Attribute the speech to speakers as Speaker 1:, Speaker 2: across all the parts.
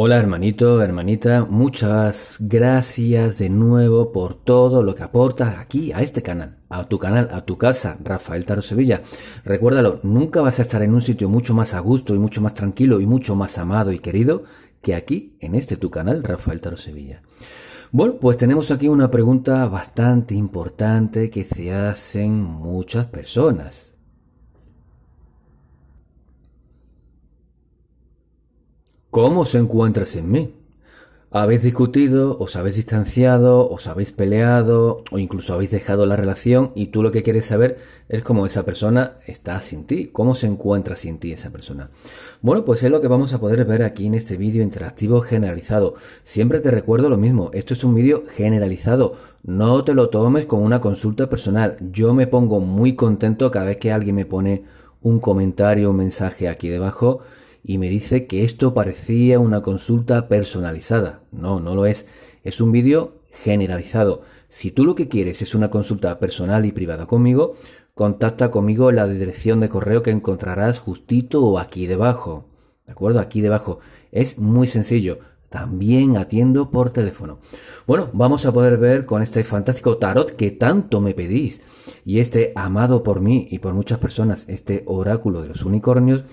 Speaker 1: Hola hermanito, hermanita, muchas gracias de nuevo por todo lo que aportas aquí a este canal, a tu canal, a tu casa, Rafael Taro Sevilla. Recuérdalo, nunca vas a estar en un sitio mucho más a gusto y mucho más tranquilo y mucho más amado y querido que aquí, en este tu canal, Rafael Taro Sevilla. Bueno, pues tenemos aquí una pregunta bastante importante que se hacen muchas personas. ¿Cómo se encuentra sin mí? Habéis discutido, os habéis distanciado, os habéis peleado o incluso habéis dejado la relación y tú lo que quieres saber es cómo esa persona está sin ti, cómo se encuentra sin ti esa persona. Bueno, pues es lo que vamos a poder ver aquí en este vídeo interactivo generalizado. Siempre te recuerdo lo mismo, esto es un vídeo generalizado, no te lo tomes como una consulta personal. Yo me pongo muy contento cada vez que alguien me pone un comentario, un mensaje aquí debajo y me dice que esto parecía una consulta personalizada. No, no lo es. Es un vídeo generalizado. Si tú lo que quieres es una consulta personal y privada conmigo, contacta conmigo en la dirección de correo que encontrarás justito aquí debajo. ¿De acuerdo? Aquí debajo. Es muy sencillo. También atiendo por teléfono. Bueno, vamos a poder ver con este fantástico tarot que tanto me pedís y este amado por mí y por muchas personas, este oráculo de los unicornios,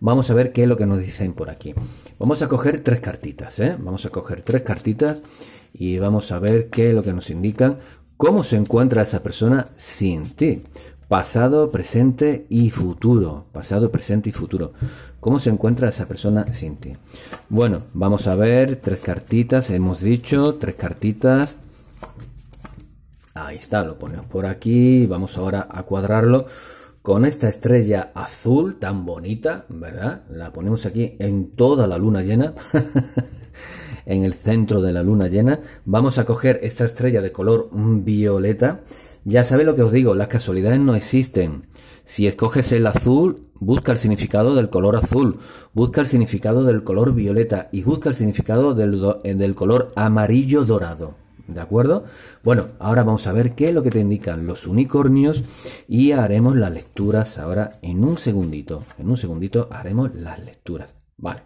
Speaker 1: vamos a ver qué es lo que nos dicen por aquí. Vamos a coger tres cartitas, ¿eh? Vamos a coger tres cartitas y vamos a ver qué es lo que nos indican, cómo se encuentra esa persona sin ti pasado, presente y futuro. Pasado, presente y futuro. ¿Cómo se encuentra esa persona sin ti? Bueno, vamos a ver. Tres cartitas, hemos dicho. Tres cartitas. Ahí está, lo ponemos por aquí. Vamos ahora a cuadrarlo con esta estrella azul tan bonita, ¿verdad? La ponemos aquí en toda la luna llena. en el centro de la luna llena. Vamos a coger esta estrella de color violeta ya sabéis lo que os digo, las casualidades no existen. Si escoges el azul, busca el significado del color azul, busca el significado del color violeta y busca el significado eh, del, color amarillo dorado. ¿De acuerdo? Bueno, ahora vamos a ver qué es lo que te indican los unicornios y haremos las lecturas ahora en un segundito. En un segundito haremos las lecturas. Vale,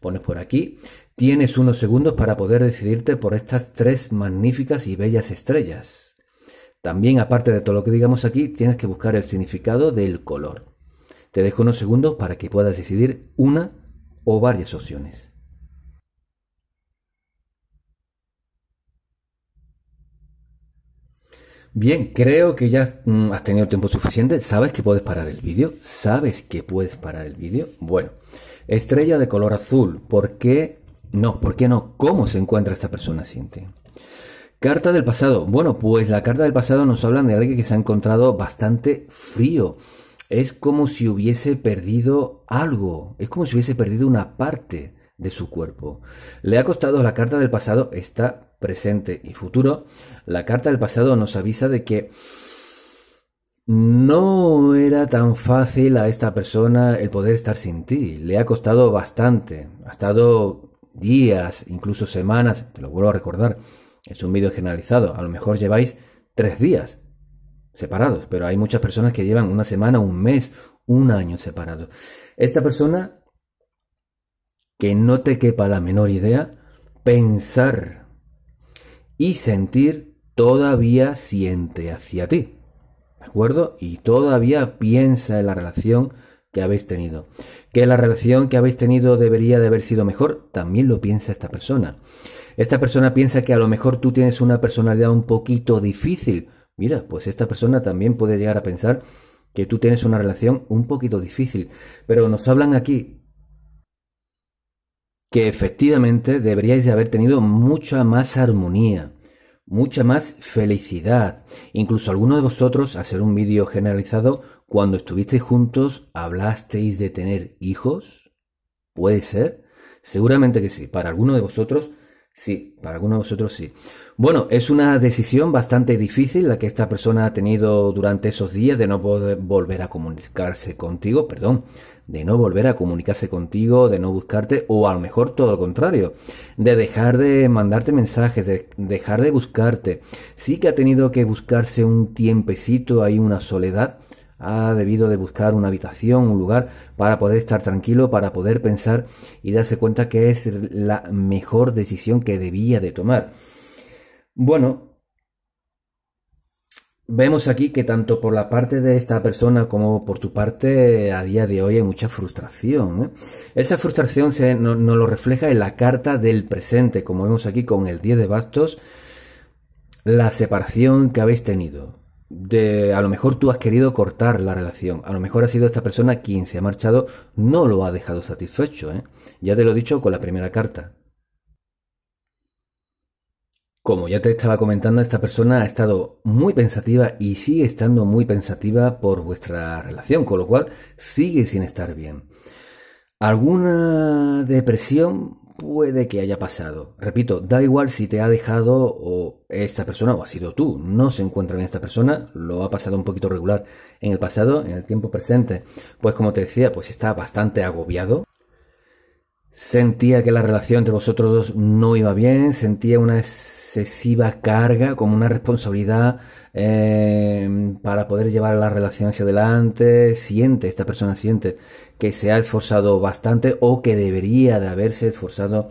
Speaker 1: pones por aquí. Tienes unos segundos para poder decidirte por estas tres magníficas y bellas estrellas. También, aparte de todo lo que digamos aquí, tienes que buscar el significado del color. Te dejo unos segundos para que puedas decidir una o varias opciones. Bien, creo que ya mm, has tenido tiempo suficiente. ¿Sabes que puedes parar el vídeo? ¿Sabes que puedes parar el vídeo? Bueno, estrella de color azul. ¿Por qué no? ¿Por qué no? ¿Cómo se encuentra esta persona, siente Carta del pasado. Bueno, pues la carta del pasado nos habla de alguien que se ha encontrado bastante frío. Es como si hubiese perdido algo, es como si hubiese perdido una parte de su cuerpo. Le ha costado la carta del pasado, está presente y futuro. La carta del pasado nos avisa de que no era tan fácil a esta persona el poder estar sin ti. Le ha costado bastante. Ha estado días, incluso semanas, te lo vuelvo a recordar, es un vídeo generalizado. A lo mejor lleváis tres días separados, pero hay muchas personas que llevan una semana, un mes, un año separados. Esta persona, que no te quepa la menor idea, pensar y sentir todavía siente hacia ti. ¿De acuerdo? Y todavía piensa en la relación que habéis tenido. Que la relación que habéis tenido debería de haber sido mejor, también lo piensa esta persona. Esta persona piensa que a lo mejor tú tienes una personalidad un poquito difícil. Mira, pues esta persona también puede llegar a pensar que tú tienes una relación un poquito difícil. Pero nos hablan aquí que efectivamente deberíais de haber tenido mucha más armonía, mucha más felicidad. Incluso alguno de vosotros, hacer un vídeo generalizado, cuando estuvisteis juntos, hablasteis de tener hijos. ¿Puede ser? Seguramente que sí. Para alguno de vosotros, Sí, para algunos de vosotros sí. Bueno, es una decisión bastante difícil la que esta persona ha tenido durante esos días de no poder volver a comunicarse contigo, perdón, de no volver a comunicarse contigo, de no buscarte, o a lo mejor todo lo contrario, de dejar de mandarte mensajes, de dejar de buscarte. Sí que ha tenido que buscarse un tiempecito, ahí, una soledad ha debido de buscar una habitación, un lugar para poder estar tranquilo, para poder pensar y darse cuenta que es la mejor decisión que debía de tomar. Bueno, vemos aquí que tanto por la parte de esta persona como por su parte a día de hoy hay mucha frustración. ¿eh? Esa frustración se, nos no lo refleja en la carta del presente, como vemos aquí con el 10 de bastos, la separación que habéis tenido de a lo mejor tú has querido cortar la relación, a lo mejor ha sido esta persona quien se ha marchado, no lo ha dejado satisfecho, ¿eh? ya te lo he dicho con la primera carta. Como ya te estaba comentando, esta persona ha estado muy pensativa y sigue estando muy pensativa por vuestra relación, con lo cual sigue sin estar bien. Alguna depresión puede que haya pasado. Repito, da igual si te ha dejado o esta persona o ha sido tú. No se encuentra en esta persona, lo ha pasado un poquito regular en el pasado, en el tiempo presente. Pues como te decía, pues está bastante agobiado Sentía que la relación entre vosotros dos no iba bien, sentía una excesiva carga, como una responsabilidad eh, para poder llevar la relación hacia adelante. Siente, esta persona siente que se ha esforzado bastante o que debería de haberse esforzado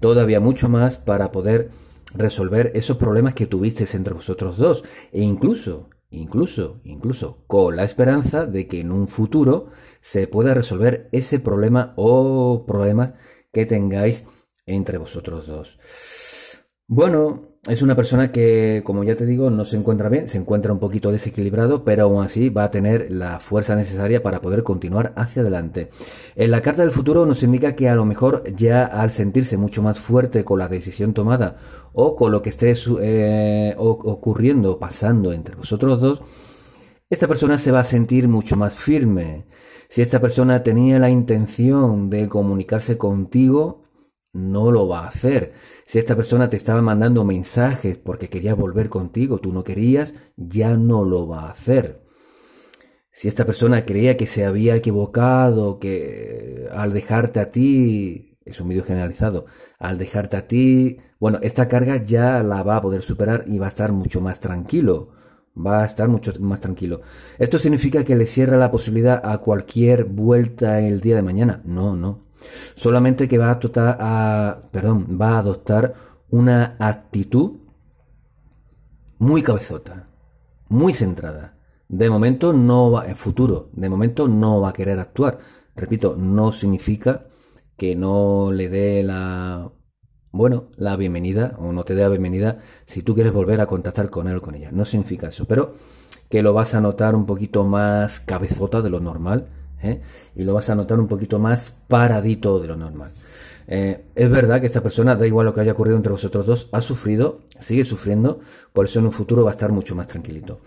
Speaker 1: todavía mucho más para poder resolver esos problemas que tuvisteis entre vosotros dos. E incluso, incluso, incluso con la esperanza de que en un futuro se pueda resolver ese problema o problemas que tengáis entre vosotros dos. Bueno, es una persona que, como ya te digo, no se encuentra bien, se encuentra un poquito desequilibrado, pero aún así va a tener la fuerza necesaria para poder continuar hacia adelante. En la carta del futuro nos indica que a lo mejor ya al sentirse mucho más fuerte con la decisión tomada o con lo que esté eh, ocurriendo, pasando entre vosotros dos, esta persona se va a sentir mucho más firme. Si esta persona tenía la intención de comunicarse contigo, no lo va a hacer. Si esta persona te estaba mandando mensajes porque quería volver contigo, tú no querías, ya no lo va a hacer. Si esta persona creía que se había equivocado, que al dejarte a ti, es un vídeo generalizado, al dejarte a ti, bueno, esta carga ya la va a poder superar y va a estar mucho más tranquilo va a estar mucho más tranquilo. ¿Esto significa que le cierra la posibilidad a cualquier vuelta el día de mañana? No, no. Solamente que va a, a, perdón, va a adoptar una actitud muy cabezota, muy centrada. De momento no va, en futuro, de momento no va a querer actuar. Repito, no significa que no le dé la bueno, la bienvenida o no te dé la bienvenida si tú quieres volver a contactar con él o con ella. No significa eso, pero que lo vas a notar un poquito más cabezota de lo normal ¿eh? y lo vas a notar un poquito más paradito de lo normal. Eh, es verdad que esta persona, da igual lo que haya ocurrido entre vosotros dos, ha sufrido, sigue sufriendo, por eso en un futuro va a estar mucho más tranquilito.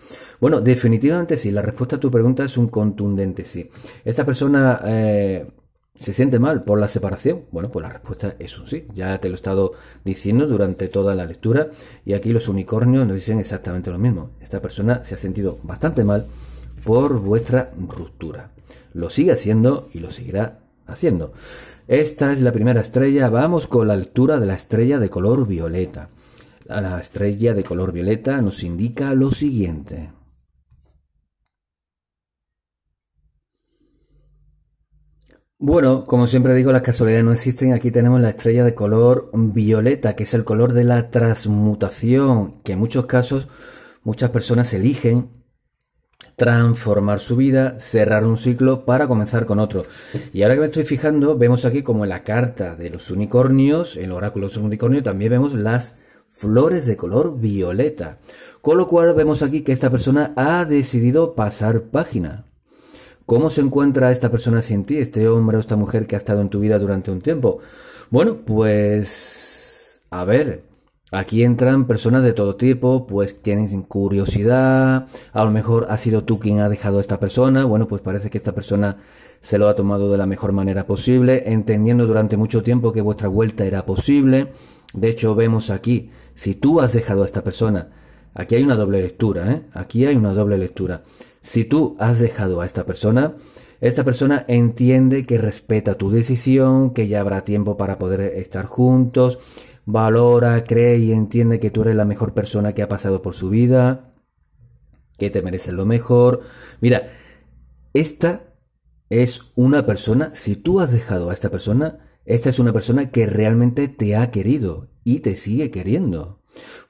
Speaker 1: Bueno, definitivamente sí, la respuesta a tu pregunta es un contundente sí. Esta persona... Eh, ¿Se siente mal por la separación? Bueno, pues la respuesta es un sí. Ya te lo he estado diciendo durante toda la lectura y aquí los unicornios nos dicen exactamente lo mismo. Esta persona se ha sentido bastante mal por vuestra ruptura. Lo sigue haciendo y lo seguirá haciendo. Esta es la primera estrella. Vamos con la lectura de la estrella de color violeta. La estrella de color violeta nos indica lo siguiente. Bueno, como siempre digo, las casualidades no existen. Aquí tenemos la estrella de color violeta, que es el color de la transmutación, que en muchos casos muchas personas eligen transformar su vida, cerrar un ciclo para comenzar con otro. Y ahora que me estoy fijando, vemos aquí como en la carta de los unicornios, el oráculo de los unicornios, también vemos las flores de color violeta. Con lo cual vemos aquí que esta persona ha decidido pasar página. ¿Cómo se encuentra esta persona sin ti, este hombre o esta mujer que ha estado en tu vida durante un tiempo? Bueno, pues... A ver, Aquí entran personas de todo tipo, pues tienen curiosidad, a lo mejor ha sido tú quien ha dejado a esta persona, bueno, pues parece que esta persona se lo ha tomado de la mejor manera posible, entendiendo durante mucho tiempo que vuestra vuelta era posible. De hecho, vemos aquí, si tú has dejado a esta persona, Aquí hay una doble lectura, ¿eh? Aquí hay una doble lectura. Si tú has dejado a esta persona, esta persona entiende que respeta tu decisión, que ya habrá tiempo para poder estar juntos, valora, cree y entiende que tú eres la mejor persona que ha pasado por su vida, que te mereces lo mejor. Mira, esta es una persona, si tú has dejado a esta persona, esta es una persona que realmente te ha querido y te sigue queriendo.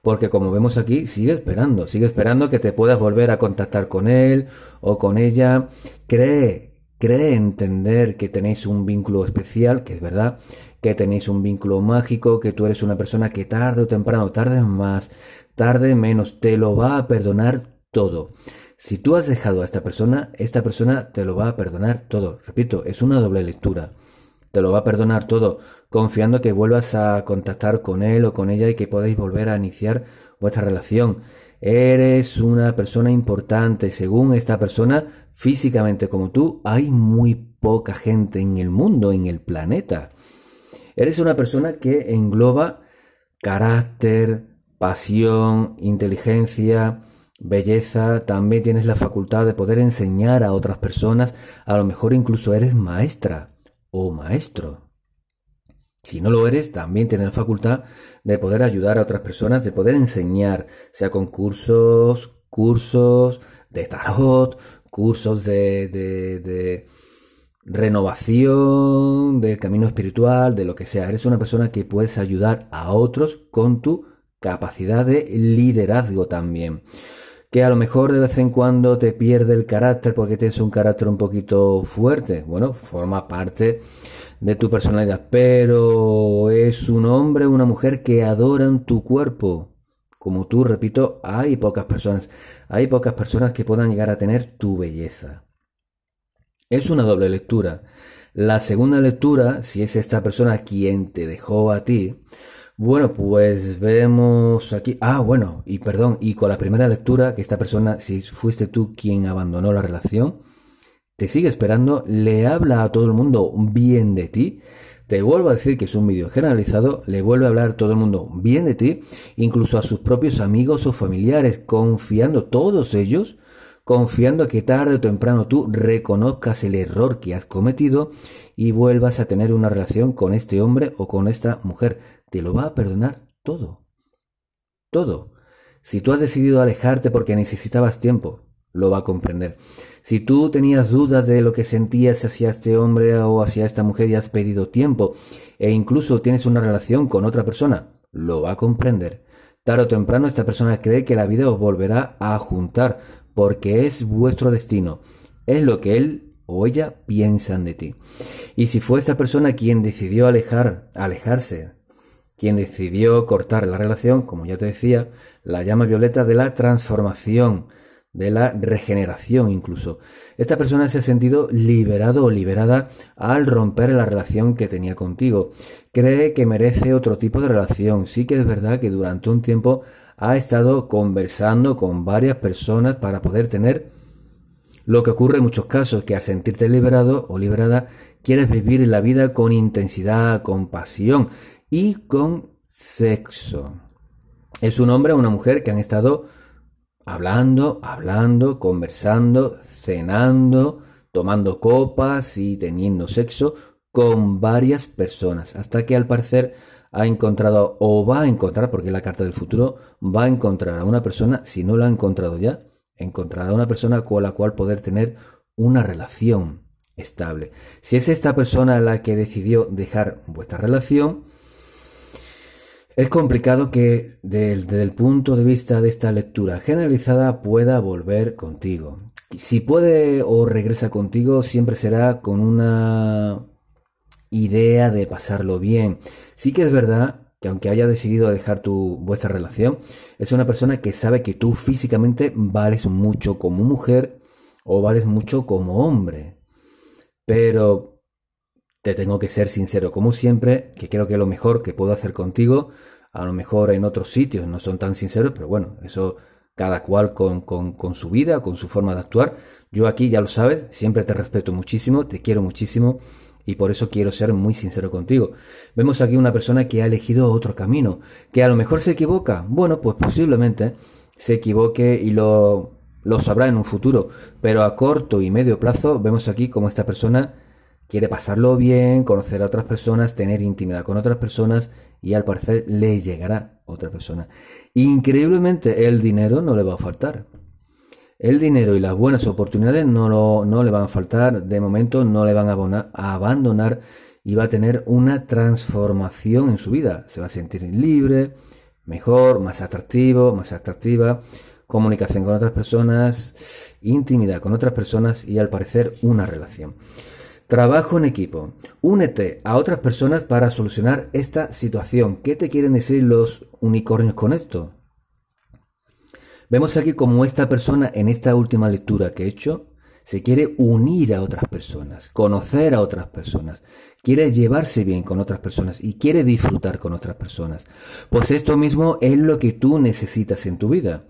Speaker 1: Porque como vemos aquí, sigue esperando, sigue esperando que te puedas volver a contactar con él o con ella. Cree, cree entender que tenéis un vínculo especial, que es verdad, que tenéis un vínculo mágico, que tú eres una persona que tarde o temprano, tarde más, tarde menos, te lo va a perdonar todo. Si tú has dejado a esta persona, esta persona te lo va a perdonar todo. Repito, es una doble lectura te lo va a perdonar todo, confiando que vuelvas a contactar con él o con ella y que podáis volver a iniciar vuestra relación. Eres una persona importante. Según esta persona, físicamente como tú, hay muy poca gente en el mundo, en el planeta. Eres una persona que engloba carácter, pasión, inteligencia, belleza. También tienes la facultad de poder enseñar a otras personas. A lo mejor incluso eres maestra o maestro. Si no lo eres, también tienes la facultad de poder ayudar a otras personas, de poder enseñar, sea con cursos, cursos de tarot, cursos de, de, de renovación, del camino espiritual, de lo que sea. Eres una persona que puedes ayudar a otros con tu capacidad de liderazgo también que a lo mejor de vez en cuando te pierde el carácter porque tienes un carácter un poquito fuerte. Bueno, forma parte de tu personalidad, pero es un hombre o una mujer que adoran tu cuerpo. Como tú, repito, hay pocas personas, hay pocas personas que puedan llegar a tener tu belleza. Es una doble lectura. La segunda lectura, si es esta persona quien te dejó a ti, bueno, pues vemos aquí. Ah, bueno, y perdón, y con la primera lectura, que esta persona, si fuiste tú quien abandonó la relación, te sigue esperando, le habla a todo el mundo bien de ti. Te vuelvo a decir que es un vídeo generalizado, le vuelve a hablar todo el mundo bien de ti, incluso a sus propios amigos o familiares, confiando todos ellos, confiando a que tarde o temprano tú reconozcas el error que has cometido y vuelvas a tener una relación con este hombre o con esta mujer te lo va a perdonar todo. Todo. Si tú has decidido alejarte porque necesitabas tiempo, lo va a comprender. Si tú tenías dudas de lo que sentías hacia este hombre o hacia esta mujer y has pedido tiempo, e incluso tienes una relación con otra persona, lo va a comprender. Tarde o temprano esta persona cree que la vida os volverá a juntar, porque es vuestro destino. Es lo que él o ella piensan de ti. Y si fue esta persona quien decidió alejar, alejarse quien decidió cortar la relación, como ya te decía, la llama violeta de la transformación, de la regeneración incluso. Esta persona se ha sentido liberado o liberada al romper la relación que tenía contigo. Cree que merece otro tipo de relación. Sí que es verdad que durante un tiempo ha estado conversando con varias personas para poder tener lo que ocurre en muchos casos, que al sentirte liberado o liberada, quieres vivir la vida con intensidad, con pasión, y con sexo. Es un hombre o una mujer que han estado hablando, hablando, conversando, cenando, tomando copas y teniendo sexo con varias personas, hasta que al parecer ha encontrado o va a encontrar, porque la carta del futuro, va a encontrar a una persona, si no la ha encontrado ya, encontrará a una persona con la cual poder tener una relación estable. Si es esta persona la que decidió dejar vuestra relación, es complicado que, desde el punto de vista de esta lectura generalizada, pueda volver contigo. Si puede o regresa contigo, siempre será con una idea de pasarlo bien. Sí que es verdad que aunque haya decidido dejar tu, vuestra relación, es una persona que sabe que tú físicamente vales mucho como mujer o vales mucho como hombre. Pero te tengo que ser sincero, como siempre, que creo que lo mejor que puedo hacer contigo, a lo mejor en otros sitios no son tan sinceros, pero bueno, eso cada cual con, su vida, con su forma de actuar. Yo aquí, ya lo sabes, siempre te respeto muchísimo, te quiero muchísimo y por eso quiero ser muy sincero contigo. Vemos aquí una persona que ha elegido otro camino, que a lo mejor se equivoca. Bueno, pues posiblemente se equivoque y lo, lo sabrá en un futuro, pero a corto y medio plazo vemos aquí como esta persona quiere pasarlo bien, conocer a otras personas, tener intimidad con otras personas y al parecer le llegará otra persona. Increíblemente el dinero no le va a faltar. El dinero y las buenas oportunidades no, lo, le van a faltar, de momento no le van a abandonar y va a tener una transformación en su vida. Se va a sentir libre, mejor, más atractivo, más atractiva, comunicación con otras personas, intimidad con otras personas y al parecer una relación. Trabajo en equipo. Únete a otras personas para solucionar esta situación. ¿Qué te quieren decir los unicornios con esto? Vemos aquí como esta persona en esta última lectura que he hecho se quiere unir a otras personas, conocer a otras personas, quiere llevarse bien con otras personas y quiere disfrutar con otras personas. Pues esto mismo es lo que tú necesitas en tu vida.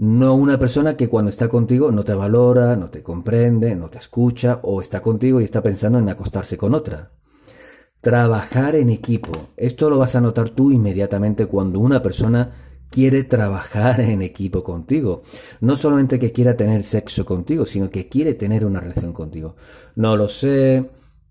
Speaker 1: No una persona que cuando está contigo no te valora, no te comprende, no te escucha o está contigo y está pensando en acostarse con otra. Trabajar en equipo. Esto lo vas a notar tú inmediatamente cuando una persona quiere trabajar en equipo contigo. No solamente que quiera tener sexo contigo, sino que quiere tener una relación contigo. No lo sé,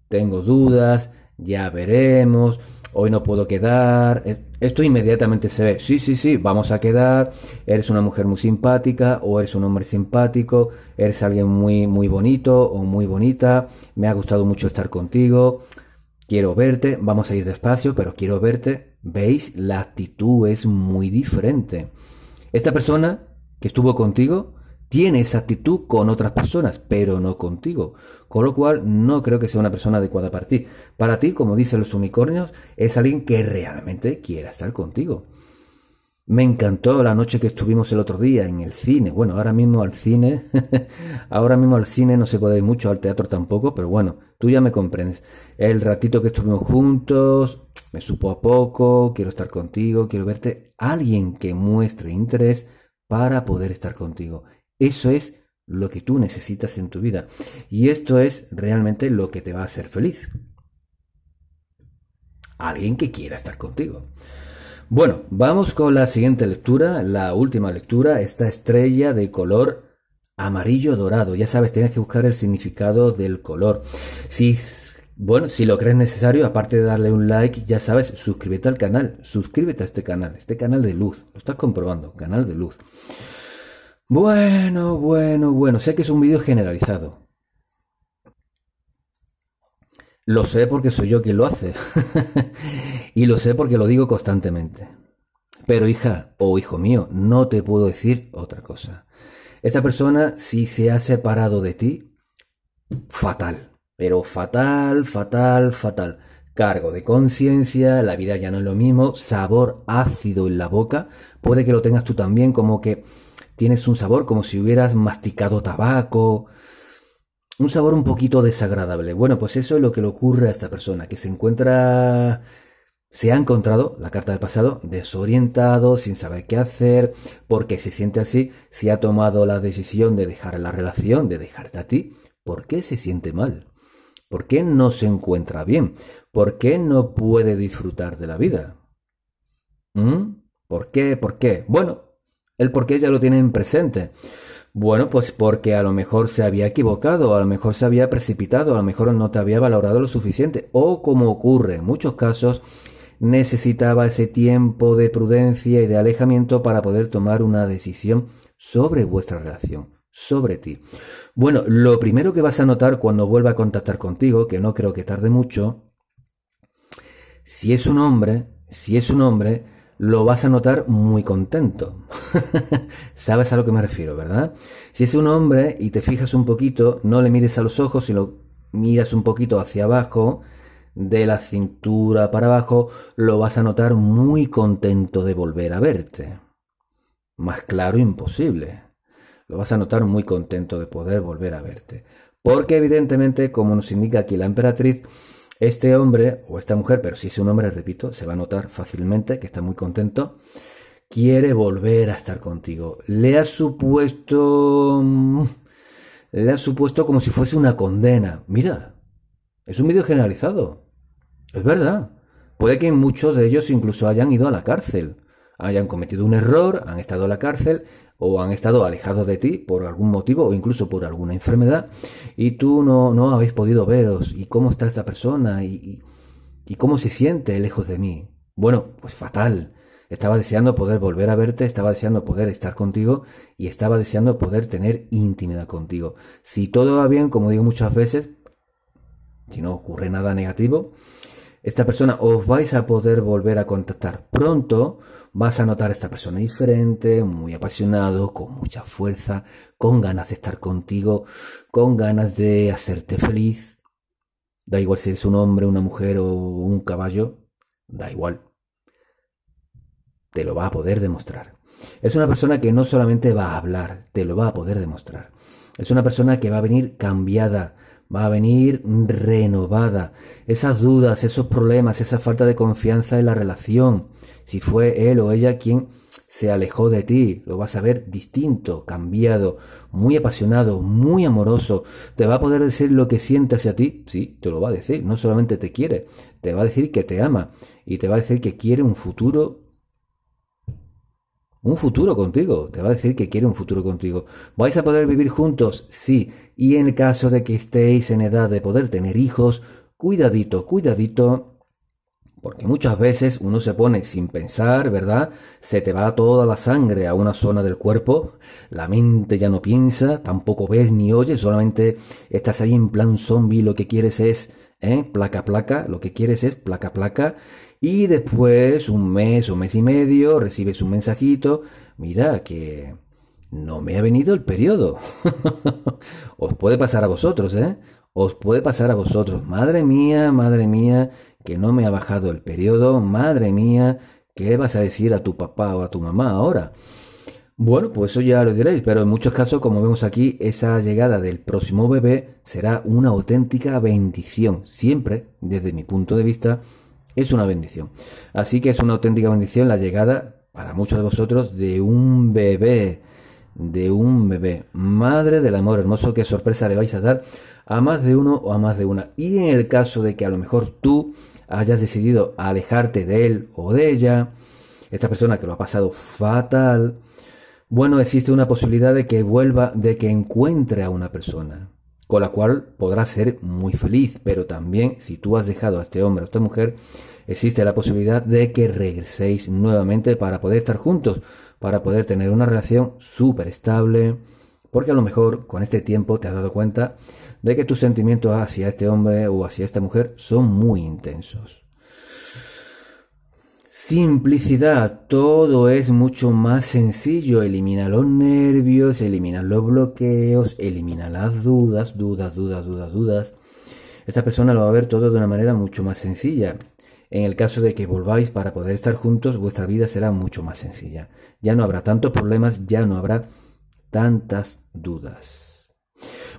Speaker 1: tengo dudas, ya veremos hoy no puedo quedar. E, esto inmediatamente se ve, sí, sí, sí, vamos a quedar, eres una mujer muy simpática o eres un hombre simpático, eres alguien muy, muy bonito o muy bonita, me ha gustado mucho estar contigo, quiero verte, vamos a ir despacio, pero quiero verte. ¿Veis? La actitud es muy diferente. Esta persona que estuvo contigo tiene esa actitud con otras personas, pero no contigo. Con lo cual, no creo que sea una persona adecuada para ti. Para ti, como dicen los unicornios, es alguien que realmente quiera estar contigo. Me encantó la noche que estuvimos el otro día en el cine. Bueno, ahora mismo al cine, ahora mismo al cine no se puede mucho, al teatro tampoco, pero bueno, tú ya me comprendes. El ratito que estuvimos juntos, me supo a poco, quiero estar contigo, quiero verte. Alguien que muestre interés para poder estar contigo. Eso es lo que tú necesitas en tu vida. Y esto es realmente lo que te va a hacer feliz. Alguien que quiera estar contigo. Bueno, vamos con la siguiente lectura, la última lectura, esta estrella de color amarillo dorado. Ya sabes, tienes que buscar el significado del color. Si bueno, si lo crees necesario, aparte de darle un like, ya sabes, suscríbete al canal, suscríbete a este canal, este canal de luz, lo estás comprobando, canal de luz. Bueno, bueno, bueno, sé que es un vídeo generalizado. Lo sé porque soy yo quien lo hace. y lo sé porque lo digo constantemente. Pero hija o hijo mío, no te puedo decir otra cosa. Esa persona, si se ha separado de ti, fatal. Pero fatal, fatal, fatal. Cargo de conciencia, la vida ya no es lo mismo, sabor ácido en la boca. Puede que lo tengas tú también, como que Tienes un sabor como si hubieras masticado tabaco. Un sabor un poquito desagradable. Bueno, pues eso es lo que le ocurre a esta persona, que se encuentra... Se ha encontrado, la carta del pasado, desorientado, sin saber qué hacer, porque se siente así, si ha tomado la decisión de dejar la relación, de dejarte a ti, ¿por qué se siente mal? ¿Por qué no se encuentra bien? ¿Por qué no puede disfrutar de la vida? ¿Mm? ¿Por qué? ¿Por qué? Bueno, el por qué ya lo tienen presente. Bueno, pues porque a lo mejor se había equivocado, a lo mejor se había precipitado, a lo mejor no te había valorado lo suficiente, o como ocurre en muchos casos, necesitaba ese tiempo de prudencia y de alejamiento para poder tomar una decisión sobre vuestra relación, sobre ti. Bueno, lo primero que vas a notar cuando vuelva a contactar contigo, que no creo que tarde mucho, si es un hombre, si es un hombre, lo vas a notar muy contento. Sabes a lo que me refiero, ¿verdad? Si es un hombre y te fijas un poquito, no le mires a los ojos, sino miras un poquito hacia abajo, de la cintura para abajo, lo vas a notar muy contento de volver a verte. Más claro, imposible. Lo vas a notar muy contento de poder volver a verte. Porque evidentemente, como nos indica aquí la emperatriz, este hombre o esta mujer, pero si es un hombre, repito, se va a notar fácilmente que está muy contento. Quiere volver a estar contigo. Le ha supuesto. Mm, le ha supuesto como si fuese una condena. Mira, es un vídeo generalizado. Es verdad. Puede que muchos de ellos incluso hayan ido a la cárcel hayan cometido un error, han estado en la cárcel, o han estado alejados de ti por algún motivo o incluso por alguna enfermedad y tú no, no habéis podido veros y cómo está esta persona y, y cómo se siente lejos de mí. Bueno, pues fatal. Estaba deseando poder volver a verte, estaba deseando poder estar contigo y estaba deseando poder tener intimidad contigo. Si todo va bien, como digo muchas veces, si no ocurre nada negativo, esta persona os vais a poder volver a contactar pronto, vas a notar a esta persona diferente, muy apasionado, con mucha fuerza, con ganas de estar contigo, con ganas de hacerte feliz. Da igual si eres un hombre, una mujer o un caballo, da igual. Te lo va a poder demostrar. Es una persona que no solamente va a hablar, te lo va a poder demostrar. Es una persona que va a venir cambiada, va a venir renovada. Esas dudas, esos problemas, esa falta de confianza en la relación, si fue él o ella quien se alejó de ti, lo vas a ver distinto, cambiado, muy apasionado, muy amoroso, te va a poder decir lo que siente hacia ti, sí, te lo va a decir, no solamente te quiere, te va a decir que te ama y te va a decir que quiere un futuro un futuro contigo, te va a decir que quiere un futuro contigo. ¿Vais a poder vivir juntos? Sí. Y en el caso de que estéis en edad de poder tener hijos, cuidadito, cuidadito, porque muchas veces uno se pone sin pensar, ¿verdad? Se te va toda la sangre a una zona del cuerpo, la mente ya no piensa, tampoco ves ni oyes, solamente estás ahí en plan zombie, lo que quieres es, ¿eh? Placa, placa, lo que quieres es placa, placa, y después, un mes o mes y medio, recibes un mensajito, mira que no me ha venido el periodo. Os puede pasar a vosotros, ¿eh? Os puede pasar a vosotros. Madre mía, madre mía, que no me ha bajado el periodo. Madre mía, ¿qué le vas a decir a tu papá o a tu mamá ahora? Bueno, pues eso ya lo diréis, pero en muchos casos, como vemos aquí, esa llegada del próximo bebé será una auténtica bendición. Siempre, desde mi punto de vista, es una bendición. Así que es una auténtica bendición la llegada para muchos de vosotros de un bebé, de un bebé. Madre del amor hermoso, qué sorpresa le vais a dar a más de uno o a más de una. Y en el caso de que a lo mejor tú hayas decidido alejarte de él o de ella, esta persona que lo ha pasado fatal, bueno, existe una posibilidad de que vuelva, de que encuentre a una persona con la cual podrás ser muy feliz, pero también si tú has dejado a este hombre o a esta mujer, existe la posibilidad de que regreséis nuevamente para poder estar juntos, para poder tener una relación súper estable, porque a lo mejor con este tiempo te has dado cuenta de que tus sentimientos hacia este hombre o hacia esta mujer son muy intensos. Simplicidad, todo es mucho más sencillo. Elimina los nervios, elimina los bloqueos, elimina las dudas, dudas, dudas, dudas, dudas. Esta persona lo va a ver todo de una manera mucho más sencilla. En el caso de que volváis para poder estar juntos, vuestra vida será mucho más sencilla. Ya no habrá tantos problemas, ya no habrá tantas dudas.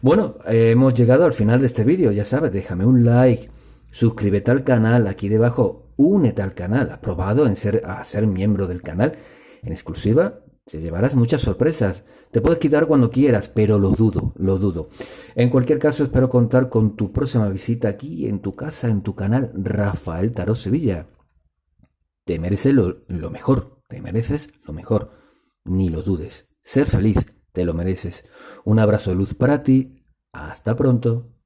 Speaker 1: Bueno, eh, hemos llegado al final de este vídeo, ya sabes, déjame un like Suscríbete al canal aquí debajo, únete al canal, aprobado en ser, a ser miembro del canal. En exclusiva te llevarás muchas sorpresas. Te puedes quitar cuando quieras, pero lo dudo, lo dudo. En cualquier caso, espero contar con tu próxima visita aquí, en tu casa, en tu canal, Rafael Tarot Sevilla. Te mereces lo, lo mejor, te mereces lo mejor. Ni lo dudes. Ser feliz, te lo mereces. Un abrazo de luz para ti. Hasta pronto.